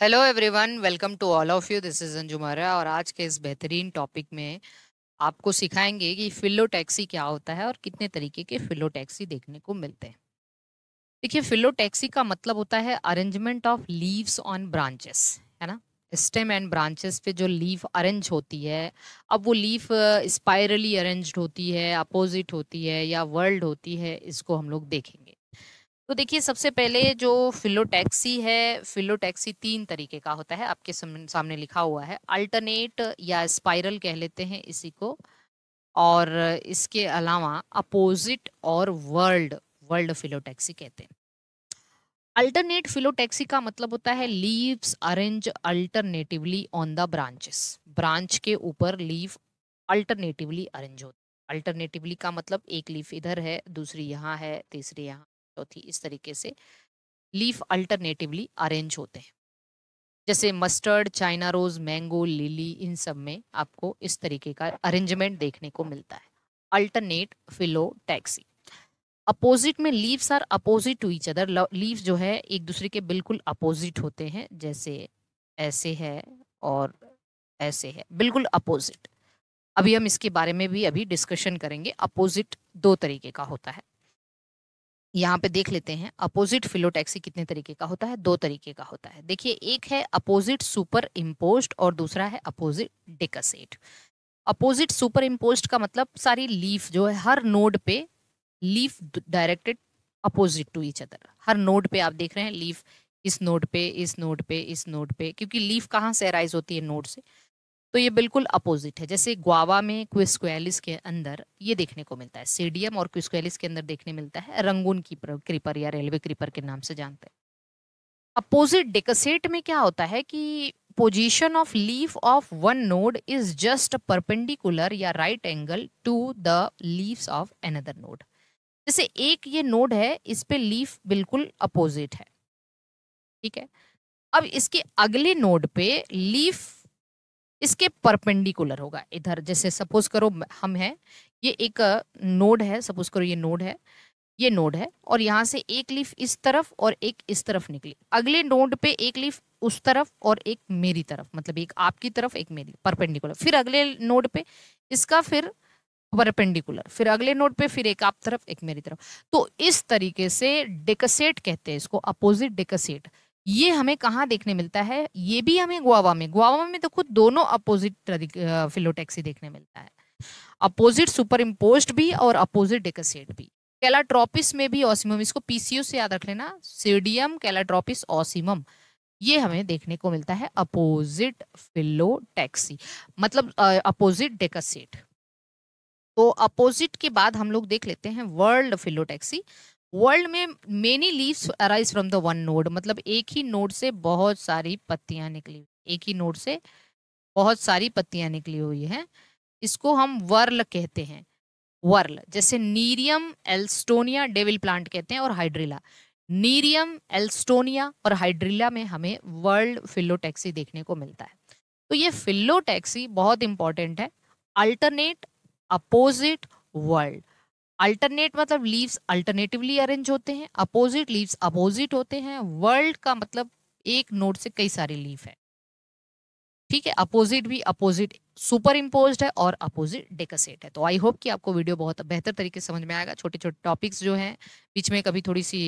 hello everyone welcome to all of you this is Anjumara और आज के इस बेहतरीन टॉपिक में आपको सिखाएंगे कि फिलो टैक्सी क्या होता है और कितने तरीके के फिलो टैक्सी देखने को मिलते हैं देखिए फिलो टैक्सी का मतलब होता है arrangement of leaves on branches है ना स्टेम एंड ब्रांचेस पे जो लीफ अरेंज होती है अब वो लीफ स्पायरली अरेंज होती है अपोजिट होती है या वर्ल्ड होती है इसको हम लोग देखेंगे तो देखिए सबसे पहले जो फिलोटैक्सी है फिलोटैक्सी तीन तरीके का होता है आपके सामने लिखा हुआ है अल्टरनेट या स्पाइरल कह लेते हैं इसी को और इसके अलावा अपोजिट और वर्ल्ड वर्ल्ड फिलोटैक्सी कहते हैं अल्टरनेट फिलोटैक्सी का मतलब होता है leaves arrange alternatively on the branches branch के ऊपर लीव अल्टरनेटिवली अरेंज होते अल्टरनेटिवली का मतलब एक लीफ इधर है दूसरी यहाँ है तीसरी यहाँ चौथी तो इस तरीके से लीफ अल्टरनेटिवली अरेंज होते हैं जैसे mustard China rose mango lily इन सब में आपको इस तरीके का अरेंजमेंट देखने को मिलता है अल्टरनेट फिलो टैक्सी अपोजिट में leaves are opposite to each other leaves जो है एक दूसरे के बिल्कुल अपोजिट होते हैं जैसे ऐसे है और ऐसे है बिल्कुल अपोजिट अभी हम इसके बारे में भी अभी डिस्कशन करेंगे अपोजिट दो तरीके का होता है यहाँ पे देख लेते हैं अपोजिट फिलोटैक्सी कितने तरीके का होता है दो तरीके का होता है देखिए एक है अपोजिट सुपर इम्पोस्ट और दूसरा है opposite decussate opposite superimposed का मतलब सारी लीफ जो है हर नोड पे leaf directed opposite to each other हर नोड पे आप देख रहे हैं लीफ इस नोड पे इस नोड पे इस नोड पे क्योंकि लीफ कहाँ से अराइज होती है नोड से तो ये बिल्कुल अपोजिट है जैसे ग्वावा में क्विस्कुएलिस के अंदर ये देखने को मिलता है सीडियम और क्विस्कुएलिस के अंदर देखने मिलता है रंगून की क्रीपर या रेलवे क्रीपर के नाम से जानते हैं अपोजिट डेकसेट में क्या होता है कि position of leaf of one node is just perpendicular या right angle to the leaves of another node जैसे एक ये नोड है इस पे लीफ बिल्कुल अपोजिट है ठीक है अब इसके अगले नोड पे लीफ इसके परपेंडिकुलर होगा इधर जैसे सपोज करो हम हैं ये एक नोड है सपोज करो ये नोड है ये नोड है और यहाँ से एक लीफ इस तरफ और एक इस तरफ निकली अगले नोड पे एक लीफ उस तरफ और एक मेरी तरफ मतलब एक आपकी तरफ एक मेरी परपेंडिकुलर फिर अगले नोड पे इसका फिर परपेंडिकुलर फिर अगले नोड पे फिर एक आप तरफ एक मेरी तरफ तो इस तरीके से डेकसेट कहते हैं इसको अपोजिट डेकसेट ये हमें कहाँ देखने मिलता है ये भी हमें गुआवा में गुआवा में तो खुद दोनों अपोजिट फिलोटेक्सी देखने मिलता है अपोजिट सुपर इम्पोस्ट भी और अपोजिट डेकसेट भी कैलाट्रोपिस में भी ऑसिमम इसको पीसीओ से याद रख लेना सीडियम कैलाट्रोपिस ऑसिमम ये हमें देखने को मिलता है अपोजिट फिलोटैक्सी मतलब अपोजिट डेकसेट तो अपोजिट के बाद हम लोग देख लेते हैं वर्ल्ड फिलोटैक्सी वर्ल्ड में many leaves arise from the one node मतलब एक ही नोड से बहुत सारी पत्तियां निकली एक ही नोड से बहुत सारी पत्तियां निकली हुई हैं इसको हम वर्ल कहते हैं वर्ल जैसे नीरियम एल्स्टोनिया डेविल प्लांट कहते हैं और हाइड्रिला नीरियम एल्स्टोनिया और हाइड्रिला में हमें वर्ल्ड फिलोटैक्सी देखने को मिलता है तो ये फिलोटैक्सी बहुत इंपॉर्टेंट है अल्टरनेट अपोजिट वर्ल्ड अल्टरनेट मतलब लीव्स अल्टरनेटिवली अरेंज होते हैं अपोजिट लीव्स अपोजिट होते हैं वर्ल्ड का मतलब एक नोट से कई सारे लीफ है ठीक है अपोजिट भी अपोजिट सुपर इम्पोज है और अपोजिट डेकसेट है तो आई होप कि आपको वीडियो बहुत बेहतर तरीके से समझ में आएगा छोटे छोटे टॉपिक्स जो हैं बीच में कभी थोड़ी सी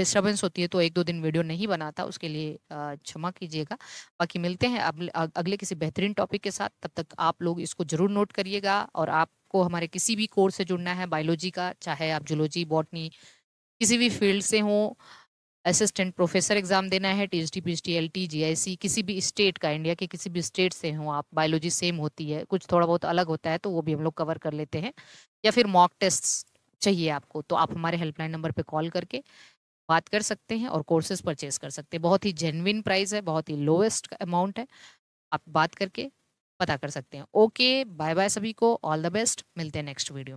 डिस्टर्बेंस होती है तो एक दो दिन वीडियो नहीं बनाता उसके लिए क्षमा कीजिएगा बाकी मिलते हैं अगले किसी बेहतरीन टॉपिक के साथ तब तक आप लोग इसको जरूर नोट करिएगा और आप आपको हमारे किसी भी कोर्स से जुड़ना है बायोलॉजी का चाहे आप जूलॉजी बॉटनी किसी भी फील्ड से हो असिस्टेंट प्रोफेसर एग्ज़ाम देना है T H T P H T L T G I C किसी भी स्टेट का इंडिया के किसी भी स्टेट से हो आप बायोलॉजी सेम होती है कुछ थोड़ा बहुत अलग होता है तो वो भी हम लोग कवर कर लेते हैं या फिर मॉक टेस्ट चाहिए आपको तो आप हमारे हेल्पलाइन नंबर पर कॉल करके बात कर सकते हैं और कोर्सेज परचेज कर सकते हैं बहुत ही जेनविन प्राइस है बहुत ही लोएस्ट अमाउंट है आप बात करके पता कर सकते हैं ओके बाय बाय सभी को ऑल द बेस्ट मिलते हैं नेक्स्ट वीडियो में